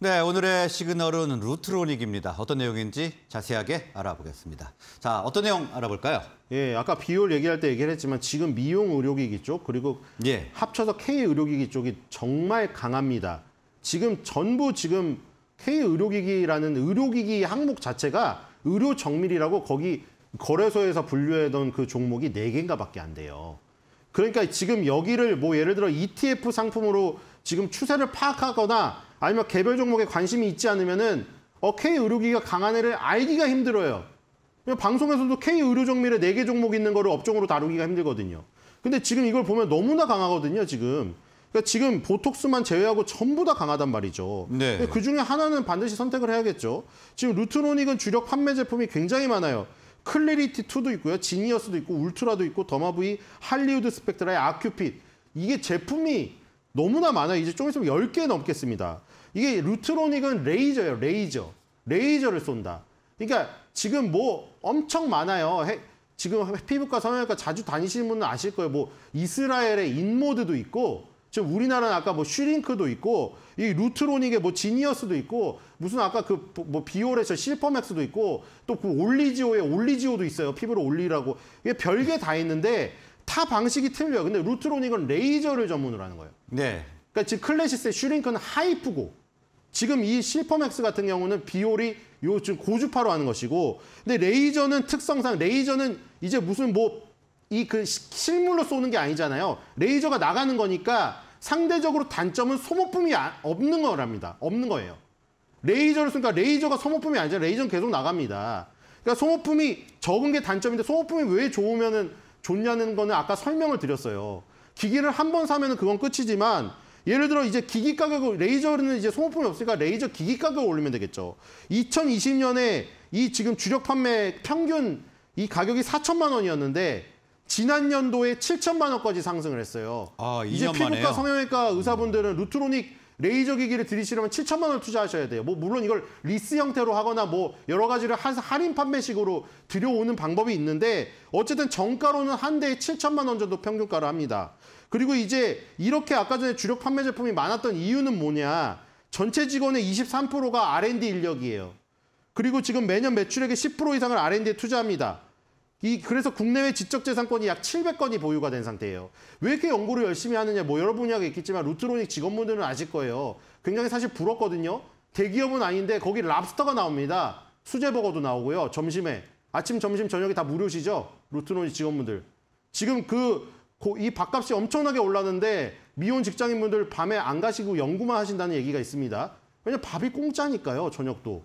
네, 오늘의 시그널은 루트로닉입니다. 어떤 내용인지 자세하게 알아보겠습니다. 자, 어떤 내용 알아볼까요? 예, 아까 비율 얘기할 때 얘기를 했지만 지금 미용 의료기기 쪽 그리고 예. 합쳐서 K 의료기기 쪽이 정말 강합니다. 지금 전부 지금 K 의료기기라는 의료기기 항목 자체가 의료 정밀이라고 거기 거래소에서 분류해둔그 종목이 네개인가 밖에 안 돼요. 그러니까 지금 여기를 뭐 예를 들어 ETF 상품으로 지금 추세를 파악하거나 아니면 개별 종목에 관심이 있지 않으면은 어, K 의료기가 강한 애를 알기가 힘들어요. 방송에서도 K 의료종밀를 4개 종목 있는 거를 업종으로 다루기가 힘들거든요. 근데 지금 이걸 보면 너무나 강하거든요, 지금. 그러니까 지금 보톡스만 제외하고 전부 다 강하단 말이죠. 네. 그 그러니까 중에 하나는 반드시 선택을 해야겠죠. 지금 루트로닉은 주력 판매 제품이 굉장히 많아요. 클리리티 2도 있고요. 지니어스도 있고 울트라도 있고 더마브이, 할리우드 스펙트라의 아큐핏. 이게 제품이 너무나 많아요. 이제 좀 있으면 10개 넘겠습니다. 이게 루트로닉은 레이저예요. 레이저. 레이저를 쏜다. 그러니까 지금 뭐 엄청 많아요. 해, 지금 피부과, 성형외과 자주 다니시는 분은 아실 거예요. 뭐 이스라엘의 인모드도 있고 지 우리나라는 아까 뭐 슈링크도 있고 이 루트로닉의 뭐 지니어스도 있고 무슨 아까 그 뭐비올에서 실퍼맥스도 있고 또 그올리지오에 올리지오도 있어요. 피부를 올리라고. 이게 별게 다 있는데 타 방식이 틀려요. 근데 루트로닉은 레이저를 전문으로 하는 거예요. 네. 그러니까 지금 클래시스의 슈링크는 하이프고 지금 이 실퍼맥스 같은 경우는 비올이 요즘 고주파로 하는 것이고 근데 레이저는 특성상 레이저는 이제 무슨 뭐 이그 실물로 쏘는 게 아니잖아요. 레이저가 나가는 거니까 상대적으로 단점은 소모품이 아, 없는 거랍니다. 없는 거예요. 레이저를 쏘니까 레이저가 소모품이 아니잖아요. 레이저는 계속 나갑니다. 그러니까 소모품이 적은 게 단점인데 소모품이 왜 좋으면은 좋냐는 거는 아까 설명을 드렸어요. 기기를 한 번 사면은 그건 끝이지만 예를 들어 이제 기기 가격을 레이저는 이제 소모품이 없으니까 레이저 기기 가격을 올리면 되겠죠. 2020년에 이 지금 주력 판매 평균 이 가격이 4천만 원이었는데 지난 연도에 7천만 원까지 상승을 했어요. 아, 이제 피부과 성형외과 음. 의사분들은 루트로닉 레이저 기기를 들이시려면 7천만 원 투자하셔야 돼요. 뭐 물론 이걸 리스 형태로 하거나 뭐 여러 가지를 할인 판매식으로 들여오는 방법이 있는데 어쨌든 정가로는 한 대에 7천만 원 정도 평균가로 합니다. 그리고 이제 이렇게 아까 전에 주력 판매 제품이 많았던 이유는 뭐냐? 전체 직원의 23%가 R&D 인력이에요. 그리고 지금 매년 매출액의 10% 이상을 R&D에 투자합니다. 이 그래서 국내외 지적재산권이 약 700건이 보유가 된 상태예요. 왜 이렇게 연구를 열심히 하느냐 뭐 여러 분야가 있겠지만 루트로닉 직원분들은 아실 거예요. 굉장히 사실 부럽거든요. 대기업은 아닌데 거기 랍스터가 나옵니다. 수제버거도 나오고요. 점심에 아침, 점심, 저녁이 다 무료시죠. 루트로닉 직원분들. 지금 그 이 밥값이 엄청나게 올랐는데 미혼 직장인분들 밤에 안 가시고 연구만 하신다는 얘기가 있습니다. 왜냐면 밥이 공짜니까요, 저녁도.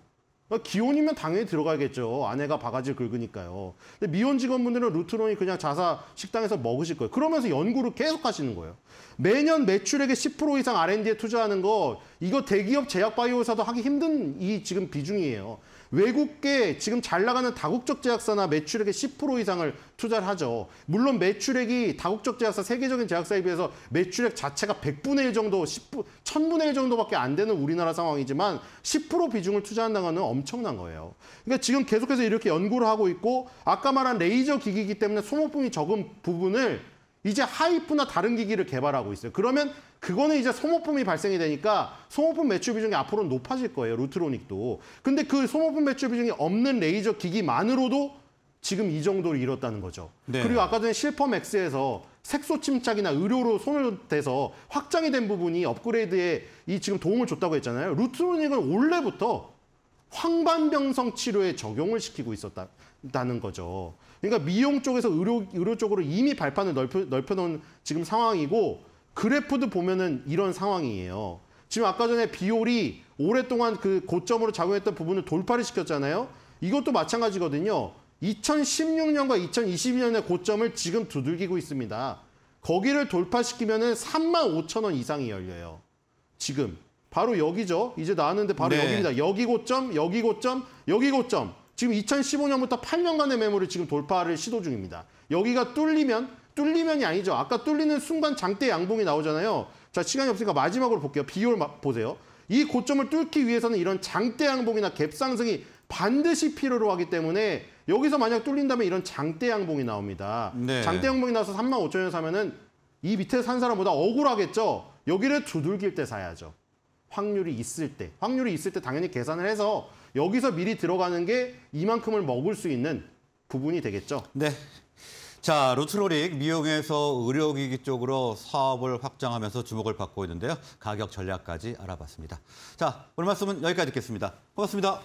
기혼이면 당연히 들어가겠죠. 아내가 바가지를 긁으니까요. 근데 미혼 직원분들은 루트론이 그냥 자사 식당에서 먹으실 거예요. 그러면서 연구를 계속 하시는 거예요. 매년 매출액의 10% 이상 R&D에 투자하는 거 이거 대기업 제약 바이오사도 하기 힘든 이 지금 비중이에요. 외국계 지금 잘 나가는 다국적 제약사나 매출액의 10% 이상을 투자를 하죠. 물론 매출액이 다국적 제약사 세계적인 제약사에 비해서 매출액 자체가 100분의 1 정도, 10분, 1000분의 1 정도밖에 안 되는 우리나라 상황이지만 10% 비중을 투자한다는 건 엄청난 거예요. 그러니까 지금 계속해서 이렇게 연구를 하고 있고 아까 말한 레이저 기기이기 때문에 소모품이 적은 부분을 이제 하이프나 다른 기기를 개발하고 있어요. 그러면 그거는 이제 소모품이 발생이 되니까 소모품 매출 비중이 앞으로 높아질 거예요. 루트로닉도. 근데 그 소모품 매출 비중이 없는 레이저 기기만으로도 지금 이 정도를 잃었다는 거죠. 네. 그리고 아까 전에 실퍼맥스에서 색소 침착이나 의료로 손을 대서 확장이 된 부분이 업그레이드에 이 지금 도움을 줬다고 했잖아요. 루트로닉은 원래부터 황반병성 치료에 적용을 시키고 있었다는 거죠. 그러니까 미용 쪽에서 의료, 의료 쪽으로 이미 발판을 넓혀, 넓혀놓은 지금 상황이고 그래프도 보면은 이런 상황이에요. 지금 아까 전에 비올이 오랫동안 그 고점으로 작용했던 부분을 돌파를 시켰잖아요. 이것도 마찬가지거든요. 2016년과 2022년의 고점을 지금 두들기고 있습니다. 거기를 돌파시키면은 3만 5천 원 이상이 열려요. 지금 바로 여기죠. 이제 나왔는데 바로 네. 여기입니다. 여기 고점, 여기 고점, 여기 고점. 지금 2015년부터 8년간의 매물을 지금 돌파를 시도 중입니다. 여기가 뚫리면 뚫리면이 아니죠. 아까 뚫리는 순간 장대 양봉이 나오잖아요. 자 시간이 없으니까 마지막으로 볼게요. 비율 보세요. 이 고점을 뚫기 위해서는 이런 장대 양봉이나 갭 상승이 반드시 필요로 하기 때문에 여기서 만약 뚫린다면 이런 장대 양봉이 나옵니다. 네. 장대 양봉이 나와서 3만 5천 원 사면은 이 밑에 산 사람보다 억울하겠죠. 여기를 두들길 때 사야죠. 확률이 있을 때, 확률이 있을 때 당연히 계산을 해서 여기서 미리 들어가는 게 이만큼을 먹을 수 있는 부분이 되겠죠. 네. 자, 루트로릭 미용에서 의료기기 쪽으로 사업을 확장하면서 주목을 받고 있는데요. 가격 전략까지 알아봤습니다. 자, 오늘 말씀은 여기까지 듣겠습니다. 고맙습니다.